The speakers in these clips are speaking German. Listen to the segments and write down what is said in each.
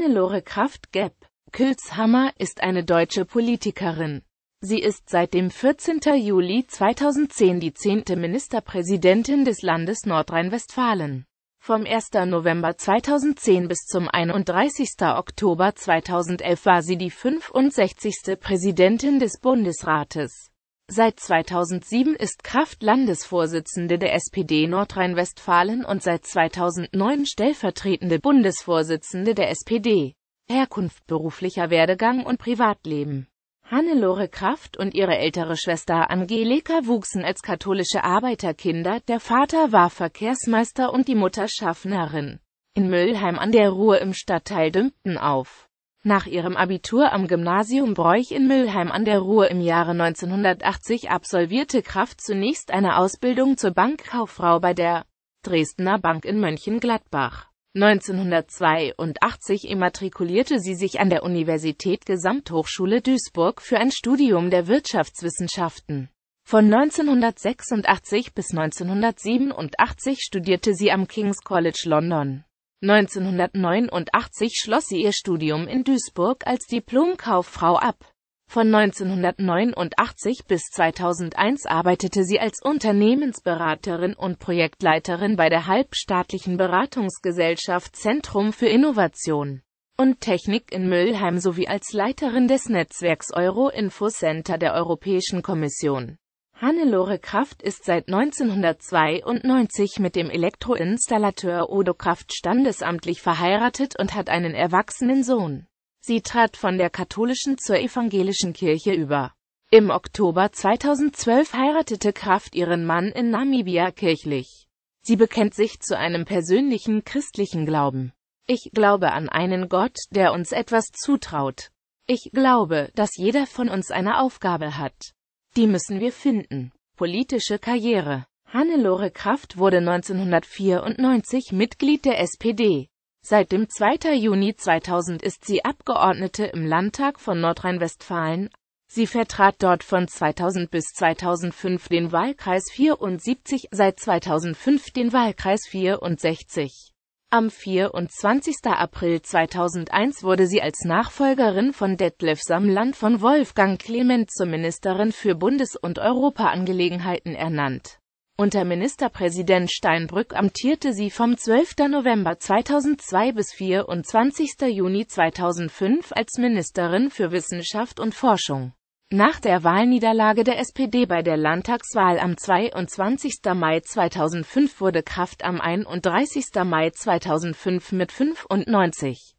Hannelore Kraft-Gepp, Külshammer, ist eine deutsche Politikerin. Sie ist seit dem 14. Juli 2010 die zehnte Ministerpräsidentin des Landes Nordrhein-Westfalen. Vom 1. November 2010 bis zum 31. Oktober 2011 war sie die 65. Präsidentin des Bundesrates. Seit 2007 ist Kraft Landesvorsitzende der SPD Nordrhein-Westfalen und seit 2009 stellvertretende Bundesvorsitzende der SPD. Herkunft, beruflicher Werdegang und Privatleben Hannelore Kraft und ihre ältere Schwester Angelika wuchsen als katholische Arbeiterkinder, der Vater war Verkehrsmeister und die Mutter Schaffnerin. In Müllheim an der Ruhr im Stadtteil Dümpten auf. Nach ihrem Abitur am Gymnasium Broich in Mülheim an der Ruhr im Jahre 1980 absolvierte Kraft zunächst eine Ausbildung zur Bankkauffrau bei der Dresdner Bank in Mönchengladbach. 1982 immatrikulierte sie sich an der Universität Gesamthochschule Duisburg für ein Studium der Wirtschaftswissenschaften. Von 1986 bis 1987 studierte sie am King's College London. 1989 schloss sie ihr Studium in Duisburg als Diplomkauffrau ab. Von 1989 bis 2001 arbeitete sie als Unternehmensberaterin und Projektleiterin bei der halbstaatlichen Beratungsgesellschaft Zentrum für Innovation und Technik in Mülheim sowie als Leiterin des Netzwerks Euro Info Center der Europäischen Kommission. Hannelore Kraft ist seit 1992 mit dem Elektroinstallateur Odo Kraft standesamtlich verheiratet und hat einen erwachsenen Sohn. Sie trat von der katholischen zur evangelischen Kirche über. Im Oktober 2012 heiratete Kraft ihren Mann in Namibia kirchlich. Sie bekennt sich zu einem persönlichen christlichen Glauben. Ich glaube an einen Gott, der uns etwas zutraut. Ich glaube, dass jeder von uns eine Aufgabe hat. Die müssen wir finden. Politische Karriere Hannelore Kraft wurde 1994 Mitglied der SPD. Seit dem 2. Juni 2000 ist sie Abgeordnete im Landtag von Nordrhein-Westfalen. Sie vertrat dort von 2000 bis 2005 den Wahlkreis 74, seit 2005 den Wahlkreis 64. Am 24. April 2001 wurde sie als Nachfolgerin von Detlef Samland von Wolfgang Clement zur Ministerin für Bundes- und Europaangelegenheiten ernannt. Unter Ministerpräsident Steinbrück amtierte sie vom 12. November 2002 bis 24. Juni 2005 als Ministerin für Wissenschaft und Forschung. Nach der Wahlniederlage der SPD bei der Landtagswahl am 22. Mai 2005 wurde Kraft am 31. Mai 2005 mit 95,7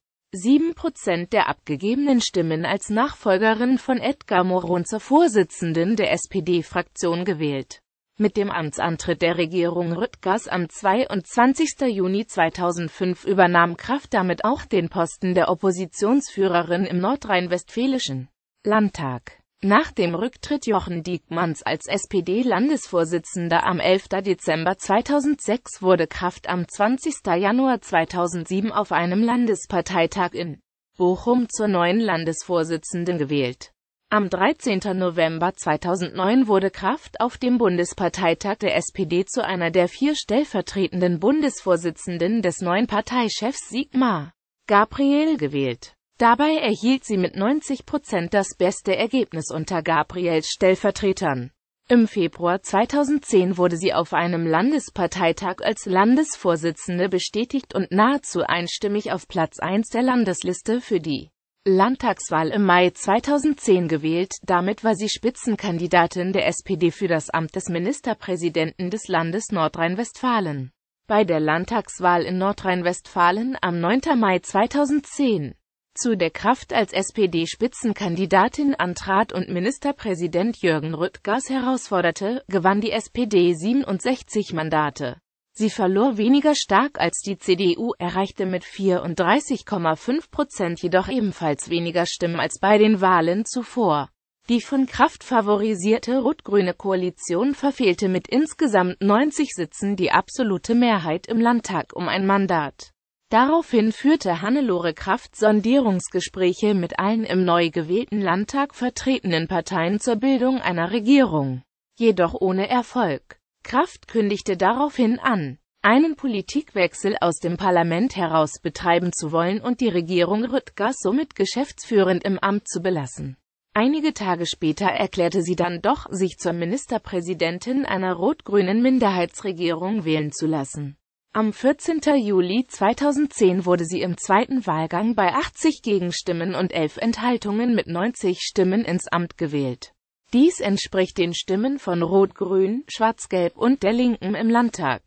Prozent der abgegebenen Stimmen als Nachfolgerin von Edgar Moron zur Vorsitzenden der SPD-Fraktion gewählt. Mit dem Amtsantritt der Regierung Rüttgers am 22. Juni 2005 übernahm Kraft damit auch den Posten der Oppositionsführerin im nordrhein-westfälischen Landtag. Nach dem Rücktritt Jochen Diekmanns als SPD-Landesvorsitzender am 11. Dezember 2006 wurde Kraft am 20. Januar 2007 auf einem Landesparteitag in Bochum zur neuen Landesvorsitzenden gewählt. Am 13. November 2009 wurde Kraft auf dem Bundesparteitag der SPD zu einer der vier stellvertretenden Bundesvorsitzenden des neuen Parteichefs Sigmar Gabriel gewählt. Dabei erhielt sie mit 90 Prozent das beste Ergebnis unter Gabriels Stellvertretern. Im Februar 2010 wurde sie auf einem Landesparteitag als Landesvorsitzende bestätigt und nahezu einstimmig auf Platz 1 der Landesliste für die Landtagswahl im Mai 2010 gewählt. Damit war sie Spitzenkandidatin der SPD für das Amt des Ministerpräsidenten des Landes Nordrhein-Westfalen. Bei der Landtagswahl in Nordrhein-Westfalen am 9. Mai 2010 zu der Kraft als SPD-Spitzenkandidatin antrat und Ministerpräsident Jürgen Rüttgers herausforderte, gewann die SPD 67 Mandate. Sie verlor weniger stark als die CDU, erreichte mit 34,5 Prozent jedoch ebenfalls weniger Stimmen als bei den Wahlen zuvor. Die von Kraft favorisierte rot-grüne Koalition verfehlte mit insgesamt 90 Sitzen die absolute Mehrheit im Landtag um ein Mandat. Daraufhin führte Hannelore Kraft Sondierungsgespräche mit allen im neu gewählten Landtag vertretenen Parteien zur Bildung einer Regierung, jedoch ohne Erfolg. Kraft kündigte daraufhin an, einen Politikwechsel aus dem Parlament heraus betreiben zu wollen und die Regierung Rüttgers somit geschäftsführend im Amt zu belassen. Einige Tage später erklärte sie dann doch, sich zur Ministerpräsidentin einer rot-grünen Minderheitsregierung wählen zu lassen. Am 14. Juli 2010 wurde sie im zweiten Wahlgang bei 80 Gegenstimmen und 11 Enthaltungen mit 90 Stimmen ins Amt gewählt. Dies entspricht den Stimmen von Rot-Grün, Schwarz-Gelb und der Linken im Landtag.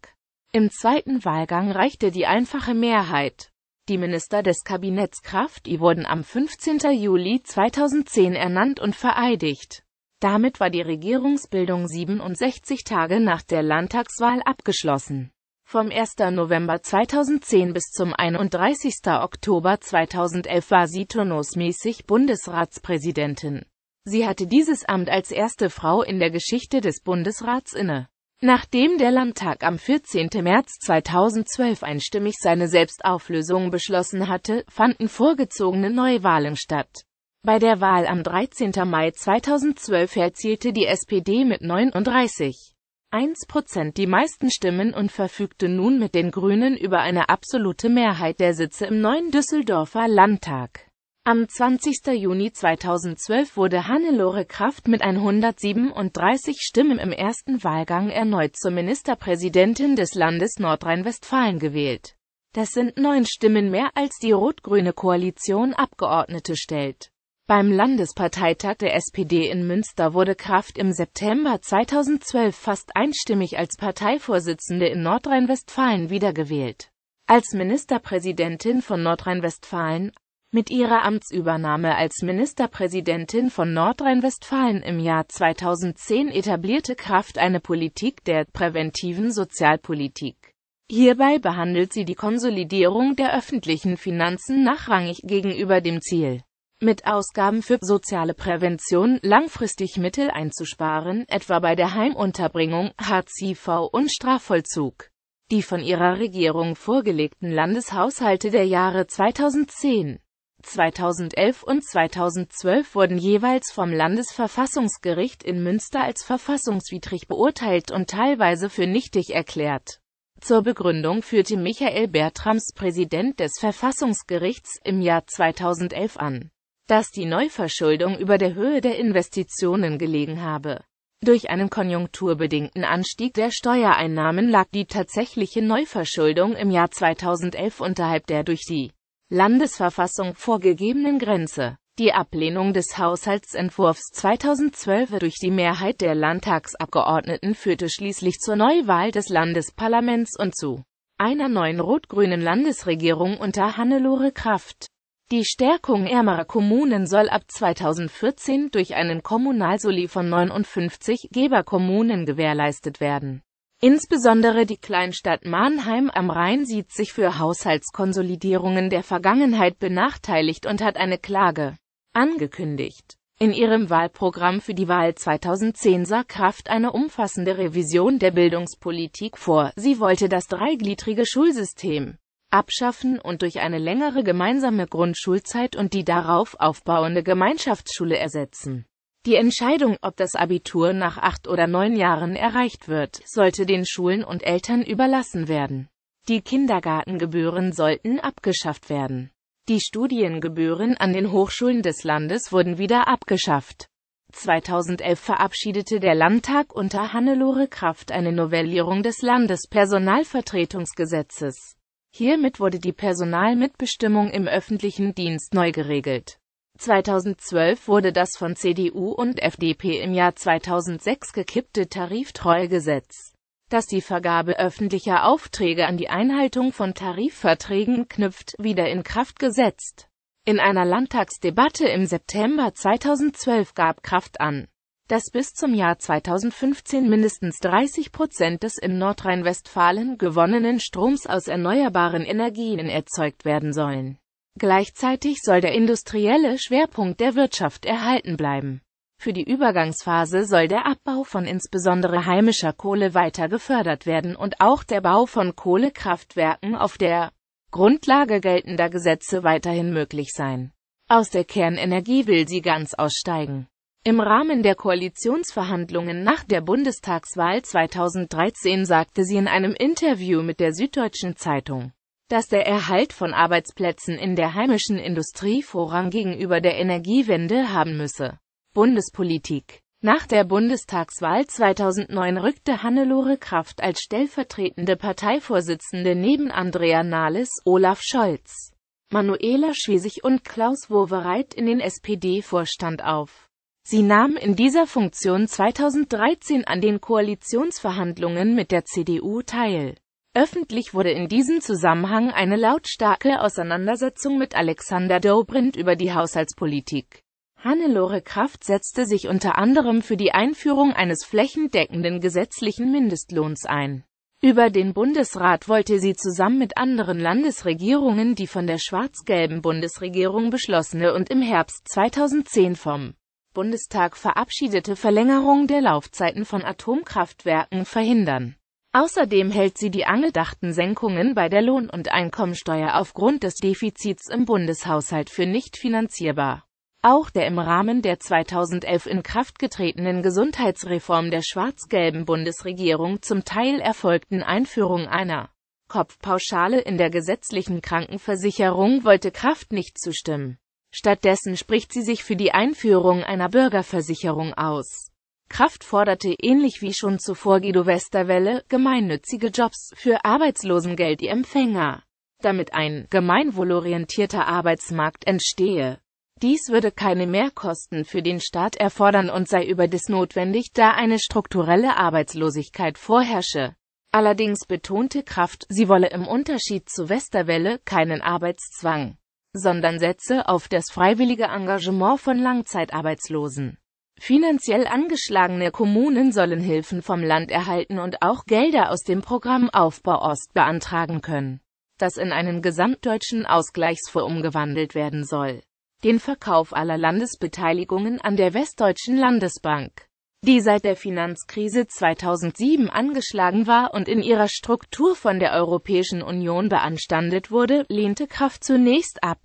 Im zweiten Wahlgang reichte die einfache Mehrheit. Die Minister des Kabinetts Kraft Krafti wurden am 15. Juli 2010 ernannt und vereidigt. Damit war die Regierungsbildung 67 Tage nach der Landtagswahl abgeschlossen. Vom 1. November 2010 bis zum 31. Oktober 2011 war sie turnusmäßig Bundesratspräsidentin. Sie hatte dieses Amt als erste Frau in der Geschichte des Bundesrats inne. Nachdem der Landtag am 14. März 2012 einstimmig seine Selbstauflösung beschlossen hatte, fanden vorgezogene Neuwahlen statt. Bei der Wahl am 13. Mai 2012 erzielte die SPD mit 39 1% die meisten Stimmen und verfügte nun mit den Grünen über eine absolute Mehrheit der Sitze im neuen Düsseldorfer Landtag. Am 20. Juni 2012 wurde Hannelore Kraft mit 137 Stimmen im ersten Wahlgang erneut zur Ministerpräsidentin des Landes Nordrhein-Westfalen gewählt. Das sind neun Stimmen mehr als die rot-grüne Koalition Abgeordnete stellt. Beim Landesparteitag der SPD in Münster wurde Kraft im September 2012 fast einstimmig als Parteivorsitzende in Nordrhein-Westfalen wiedergewählt. Als Ministerpräsidentin von Nordrhein-Westfalen, mit ihrer Amtsübernahme als Ministerpräsidentin von Nordrhein-Westfalen im Jahr 2010 etablierte Kraft eine Politik der präventiven Sozialpolitik. Hierbei behandelt sie die Konsolidierung der öffentlichen Finanzen nachrangig gegenüber dem Ziel mit Ausgaben für soziale Prävention langfristig Mittel einzusparen, etwa bei der Heimunterbringung, HCV und Strafvollzug. Die von ihrer Regierung vorgelegten Landeshaushalte der Jahre 2010, 2011 und 2012 wurden jeweils vom Landesverfassungsgericht in Münster als verfassungswidrig beurteilt und teilweise für nichtig erklärt. Zur Begründung führte Michael Bertrams, Präsident des Verfassungsgerichts, im Jahr 2011 an dass die Neuverschuldung über der Höhe der Investitionen gelegen habe. Durch einen konjunkturbedingten Anstieg der Steuereinnahmen lag die tatsächliche Neuverschuldung im Jahr 2011 unterhalb der durch die Landesverfassung vorgegebenen Grenze. Die Ablehnung des Haushaltsentwurfs 2012 durch die Mehrheit der Landtagsabgeordneten führte schließlich zur Neuwahl des Landesparlaments und zu einer neuen rot-grünen Landesregierung unter Hannelore Kraft. Die Stärkung ärmerer Kommunen soll ab 2014 durch einen Kommunalsoli von 59 Geberkommunen gewährleistet werden. Insbesondere die Kleinstadt Mannheim am Rhein sieht sich für Haushaltskonsolidierungen der Vergangenheit benachteiligt und hat eine Klage angekündigt. In ihrem Wahlprogramm für die Wahl 2010 sah Kraft eine umfassende Revision der Bildungspolitik vor. Sie wollte das dreigliedrige Schulsystem abschaffen und durch eine längere gemeinsame Grundschulzeit und die darauf aufbauende Gemeinschaftsschule ersetzen. Die Entscheidung, ob das Abitur nach acht oder neun Jahren erreicht wird, sollte den Schulen und Eltern überlassen werden. Die Kindergartengebühren sollten abgeschafft werden. Die Studiengebühren an den Hochschulen des Landes wurden wieder abgeschafft. 2011 verabschiedete der Landtag unter Hannelore Kraft eine Novellierung des Landespersonalvertretungsgesetzes. Hiermit wurde die Personalmitbestimmung im öffentlichen Dienst neu geregelt. 2012 wurde das von CDU und FDP im Jahr 2006 gekippte Tariftreuegesetz, das die Vergabe öffentlicher Aufträge an die Einhaltung von Tarifverträgen knüpft, wieder in Kraft gesetzt. In einer Landtagsdebatte im September 2012 gab Kraft an, dass bis zum Jahr 2015 mindestens 30 Prozent des in Nordrhein-Westfalen gewonnenen Stroms aus erneuerbaren Energien erzeugt werden sollen. Gleichzeitig soll der industrielle Schwerpunkt der Wirtschaft erhalten bleiben. Für die Übergangsphase soll der Abbau von insbesondere heimischer Kohle weiter gefördert werden und auch der Bau von Kohlekraftwerken auf der Grundlage geltender Gesetze weiterhin möglich sein. Aus der Kernenergie will sie ganz aussteigen. Im Rahmen der Koalitionsverhandlungen nach der Bundestagswahl 2013 sagte sie in einem Interview mit der Süddeutschen Zeitung, dass der Erhalt von Arbeitsplätzen in der heimischen Industrie Vorrang gegenüber der Energiewende haben müsse. Bundespolitik Nach der Bundestagswahl 2009 rückte Hannelore Kraft als stellvertretende Parteivorsitzende neben Andrea Nahles, Olaf Scholz, Manuela Schwesig und Klaus Wowereit in den SPD-Vorstand auf. Sie nahm in dieser Funktion 2013 an den Koalitionsverhandlungen mit der CDU teil. Öffentlich wurde in diesem Zusammenhang eine lautstarke Auseinandersetzung mit Alexander Dobrindt über die Haushaltspolitik. Hannelore Kraft setzte sich unter anderem für die Einführung eines flächendeckenden gesetzlichen Mindestlohns ein. Über den Bundesrat wollte sie zusammen mit anderen Landesregierungen die von der schwarz-gelben Bundesregierung beschlossene und im Herbst 2010 vom Bundestag verabschiedete Verlängerung der Laufzeiten von Atomkraftwerken verhindern. Außerdem hält sie die angedachten Senkungen bei der Lohn- und Einkommensteuer aufgrund des Defizits im Bundeshaushalt für nicht finanzierbar. Auch der im Rahmen der 2011 in Kraft getretenen Gesundheitsreform der schwarz-gelben Bundesregierung zum Teil erfolgten Einführung einer Kopfpauschale in der gesetzlichen Krankenversicherung wollte Kraft nicht zustimmen. Stattdessen spricht sie sich für die Einführung einer Bürgerversicherung aus. Kraft forderte ähnlich wie schon zuvor Guido Westerwelle gemeinnützige Jobs für Arbeitslosengeld die Empfänger, damit ein gemeinwohlorientierter Arbeitsmarkt entstehe. Dies würde keine Mehrkosten für den Staat erfordern und sei überdies notwendig, da eine strukturelle Arbeitslosigkeit vorherrsche. Allerdings betonte Kraft, sie wolle im Unterschied zu Westerwelle keinen Arbeitszwang sondern setze auf das freiwillige Engagement von Langzeitarbeitslosen. Finanziell angeschlagene Kommunen sollen Hilfen vom Land erhalten und auch Gelder aus dem Programm Aufbau Ost beantragen können, das in einen gesamtdeutschen Ausgleichsfonds umgewandelt werden soll. Den Verkauf aller Landesbeteiligungen an der Westdeutschen Landesbank die seit der Finanzkrise 2007 angeschlagen war und in ihrer Struktur von der Europäischen Union beanstandet wurde, lehnte Kraft zunächst ab.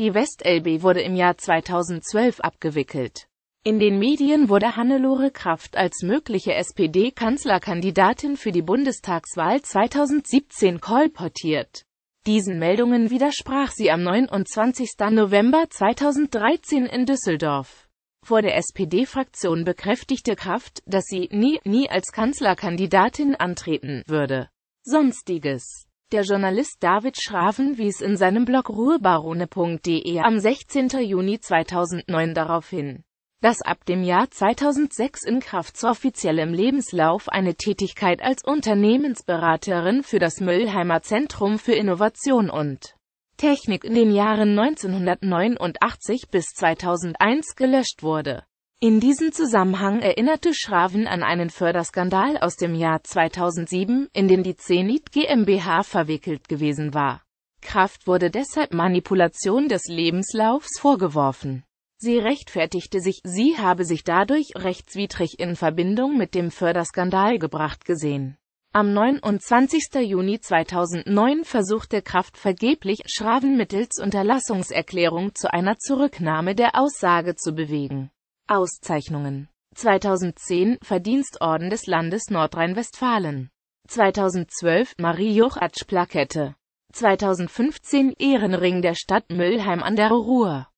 Die WestLB wurde im Jahr 2012 abgewickelt. In den Medien wurde Hannelore Kraft als mögliche SPD-Kanzlerkandidatin für die Bundestagswahl 2017 kolportiert. Diesen Meldungen widersprach sie am 29. November 2013 in Düsseldorf vor der SPD-Fraktion bekräftigte Kraft, dass sie nie, nie als Kanzlerkandidatin antreten würde. Sonstiges der Journalist David Schraven wies in seinem Blog ruhebarone.de am 16. Juni 2009 darauf hin, dass ab dem Jahr 2006 in Kraft zu offiziellem Lebenslauf eine Tätigkeit als Unternehmensberaterin für das Müllheimer Zentrum für Innovation und Technik in den Jahren 1989 bis 2001 gelöscht wurde. In diesem Zusammenhang erinnerte Schraven an einen Förderskandal aus dem Jahr 2007, in den die Zenit GmbH verwickelt gewesen war. Kraft wurde deshalb Manipulation des Lebenslaufs vorgeworfen. Sie rechtfertigte sich, sie habe sich dadurch rechtswidrig in Verbindung mit dem Förderskandal gebracht gesehen. Am 29. Juni 2009 versuchte Kraft vergeblich, Schraven mittels Unterlassungserklärung zu einer Zurücknahme der Aussage zu bewegen. Auszeichnungen 2010 Verdienstorden des Landes Nordrhein-Westfalen 2012 Marie-Juchatsch-Plakette 2015 Ehrenring der Stadt Müllheim an der Ruhr